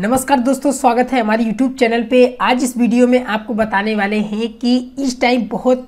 नमस्कार दोस्तों स्वागत है हमारे YouTube चैनल पे आज इस वीडियो में आपको बताने वाले हैं कि इस टाइम बहुत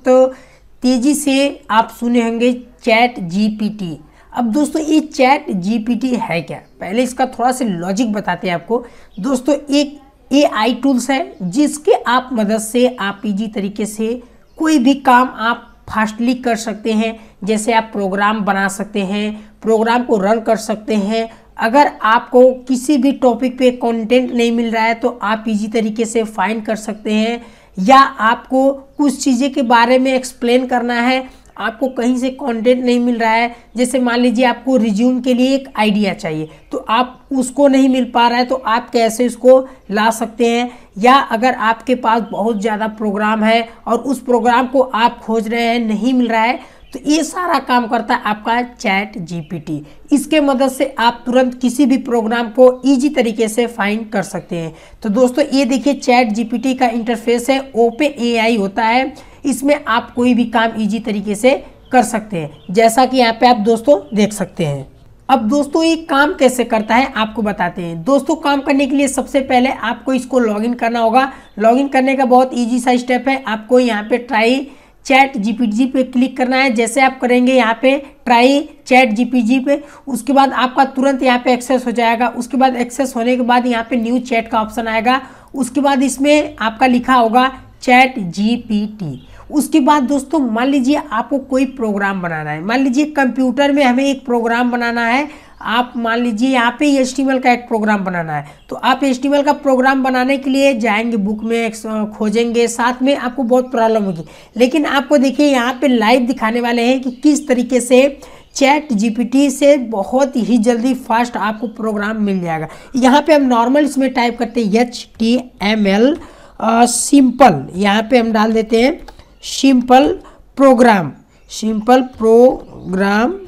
तेज़ी से आप सुने होंगे चैट जी अब दोस्तों ये चैट जी है क्या पहले इसका थोड़ा सा लॉजिक बताते हैं आपको दोस्तों एक ए आई टूल्स है जिसके आप मदद से आप इजी तरीके से कोई भी काम आप फास्टली कर सकते हैं जैसे आप प्रोग्राम बना सकते हैं प्रोग्राम को रन कर सकते हैं अगर आपको किसी भी टॉपिक पे कंटेंट नहीं मिल रहा है तो आप इजी तरीके से फाइंड कर सकते हैं या आपको कुछ चीज़ें के बारे में एक्सप्लेन करना है आपको कहीं से कंटेंट नहीं मिल रहा है जैसे मान लीजिए आपको रिज्यूम के लिए एक आइडिया चाहिए तो आप उसको नहीं मिल पा रहा है तो आप कैसे उसको ला सकते हैं या अगर आपके पास बहुत ज़्यादा प्रोग्राम है और उस प्रोग्राम को आप खोज रहे हैं नहीं मिल रहा है तो ये सारा काम करता है आपका चैट जीपीटी इसके मदद से आप तुरंत किसी भी प्रोग्राम को इजी तरीके से फाइंड कर सकते हैं तो दोस्तों ये देखिए चैट जीपीटी का इंटरफेस है ओपे एआई होता है इसमें आप कोई भी काम इजी तरीके से कर सकते हैं जैसा कि यहाँ पे आप दोस्तों देख सकते हैं अब दोस्तों ये काम कैसे करता है आपको बताते हैं दोस्तों काम करने के लिए सबसे पहले आपको इसको लॉगिन करना होगा लॉगिन करने का बहुत इजी सा स्टेप है आपको यहाँ पे ट्राई चैट जीपीजी पे क्लिक करना है जैसे आप करेंगे यहाँ पे ट्राई चैट जीपीजी पे उसके बाद आपका तुरंत यहाँ पे एक्सेस हो जाएगा उसके बाद एक्सेस होने के बाद यहाँ पे न्यू चैट का ऑप्शन आएगा उसके बाद इसमें आपका लिखा होगा चैट जीपीटी उसके बाद दोस्तों मान लीजिए आपको कोई प्रोग्राम बनाना है मान लीजिए कंप्यूटर में हमें एक प्रोग्राम बनाना है आप मान लीजिए यहाँ पे एच का एक प्रोग्राम बनाना है तो आप एच का प्रोग्राम बनाने के लिए जाएंगे बुक में खोजेंगे साथ में आपको बहुत प्रॉब्लम होगी लेकिन आपको देखिए यहाँ पे लाइव दिखाने वाले हैं कि किस तरीके से चैट जीपीटी से बहुत ही जल्दी फास्ट आपको प्रोग्राम मिल जाएगा यहाँ पे हम नॉर्मल इसमें टाइप करते हैं H T M L simple यहाँ पर हम डाल देते हैं simple program simple program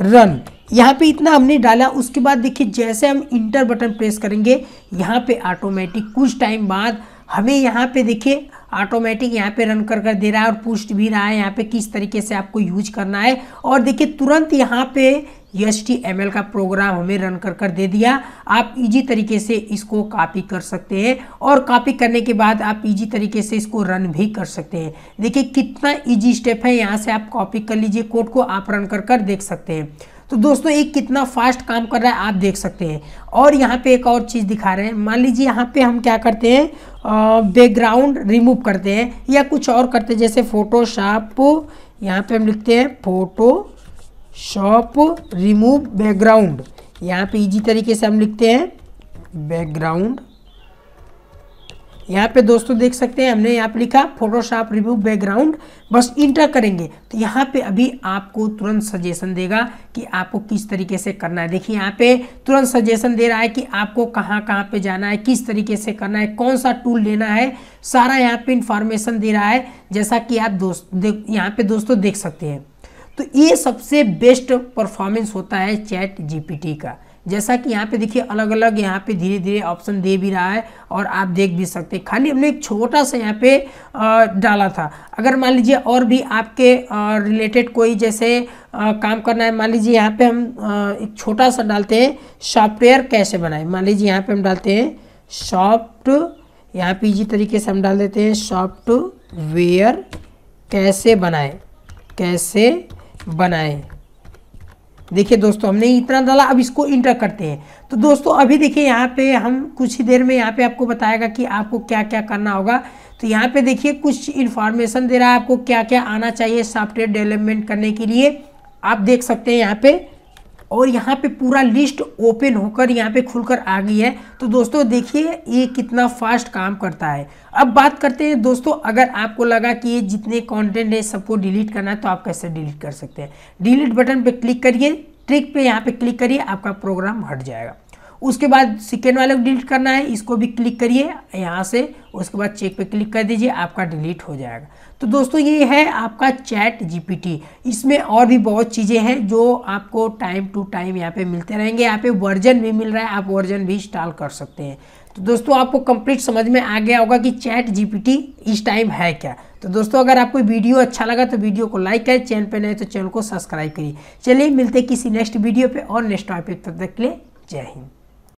run यहाँ पे इतना हमने डाला उसके बाद देखिए जैसे हम इंटर बटन प्रेस करेंगे यहाँ पे ऑटोमेटिक कुछ टाइम बाद हमें यहाँ पे देखिए ऑटोमेटिक यहाँ पे रन कर कर दे रहा है और पुष्ट भी रहा है यहाँ पे किस तरीके से आपको यूज करना है और देखिए तुरंत यहाँ पे एस टी एम एल का प्रोग्राम हमें रन कर कर दे दिया आप इजी तरीके से इसको कॉपी कर सकते हैं और कॉपी करने के बाद आप इजी तरीके से इसको रन भी कर सकते हैं देखिए कितना इजी स्टेप है यहाँ से आप कॉपी कर लीजिए कोड को आप रन कर कर देख सकते हैं तो दोस्तों एक कितना फास्ट काम कर रहा है आप देख सकते हैं और यहाँ पे एक और चीज़ दिखा रहे हैं मान लीजिए यहाँ पे हम क्या करते हैं बैकग्राउंड रिमूव करते हैं या कुछ और करते हैं जैसे फोटोशॉप यहाँ पे हम लिखते हैं फोटोशॉप रिमूव बैकग्राउंड यहाँ पे इजी तरीके से हम लिखते हैं बैकग्राउंड यहाँ पे दोस्तों देख सकते हैं हमने यहाँ पे लिखा फोटोशॉप रिव्यू बैकग्राउंड बस इंटर करेंगे तो यहाँ पे अभी आपको तुरंत सजेशन देगा कि आपको किस तरीके से करना है देखिए यहाँ पे तुरंत सजेशन दे रहा है कि आपको कहाँ कहाँ पे जाना है किस तरीके से करना है कौन सा टूल लेना है सारा यहाँ पे इंफॉर्मेशन दे रहा है जैसा कि आप दोस्त यहाँ पे दोस्तों देख सकते हैं तो ये सबसे बेस्ट परफॉर्मेंस होता है चैट जीपीटी का जैसा कि यहाँ पे देखिए अलग अलग यहाँ पे धीरे धीरे ऑप्शन दे भी रहा है और आप देख भी सकते हैं खाली हमने एक छोटा सा यहाँ पे डाला था अगर मान लीजिए और भी आपके रिलेटेड कोई जैसे काम करना है मान लीजिए यहाँ पे हम एक छोटा सा डालते हैं सॉफ्टवेयर कैसे बनाए मान लीजिए यहाँ पे हम डालते हैं सॉफ्ट यहाँ पे इसी तरीके से हम डाल देते हैं सॉफ्टवेयर कैसे बनाए कैसे बनाए देखिए दोस्तों हमने इतना डाला अब इसको इंटर करते हैं तो दोस्तों अभी देखिए यहाँ पे हम कुछ ही देर में यहाँ पे आपको बताएगा कि आपको क्या क्या करना होगा तो यहाँ पे देखिए कुछ इन्फॉर्मेशन दे रहा है आपको क्या क्या आना चाहिए सॉफ्टवेयर डेवलपमेंट करने के लिए आप देख सकते हैं यहाँ पे और यहाँ पे पूरा लिस्ट ओपन होकर यहाँ पे खुलकर आ गई है तो दोस्तों देखिए ये कितना फास्ट काम करता है अब बात करते हैं दोस्तों अगर आपको लगा कि ये जितने कंटेंट है सबको डिलीट करना है तो आप कैसे डिलीट कर सकते हैं डिलीट बटन पे क्लिक करिए ट्रिक पे यहाँ पे क्लिक करिए आपका प्रोग्राम हट जाएगा उसके बाद सेकेंड वाले को डिलीट करना है इसको भी क्लिक करिए यहाँ से उसके बाद चेक पे क्लिक कर दीजिए आपका डिलीट हो जाएगा तो दोस्तों ये है आपका चैट जीपीटी इसमें और भी बहुत चीज़ें हैं जो आपको टाइम टू टाइम यहाँ पे मिलते रहेंगे यहाँ पे वर्जन भी मिल रहा है आप वर्जन भी इंस्टॉल कर सकते हैं तो दोस्तों आपको कंप्लीट समझ में आ गया होगा कि चैट जीपीटी इस टाइम है क्या तो दोस्तों अगर आपको वीडियो अच्छा लगा तो वीडियो को लाइक करें चैनल पर नए तो चैनल को सब्सक्राइब करिए चलिए मिलते किसी नेक्स्ट वीडियो पे और नेक्स्ट टॉपिक तब तक के लिए जय हिंद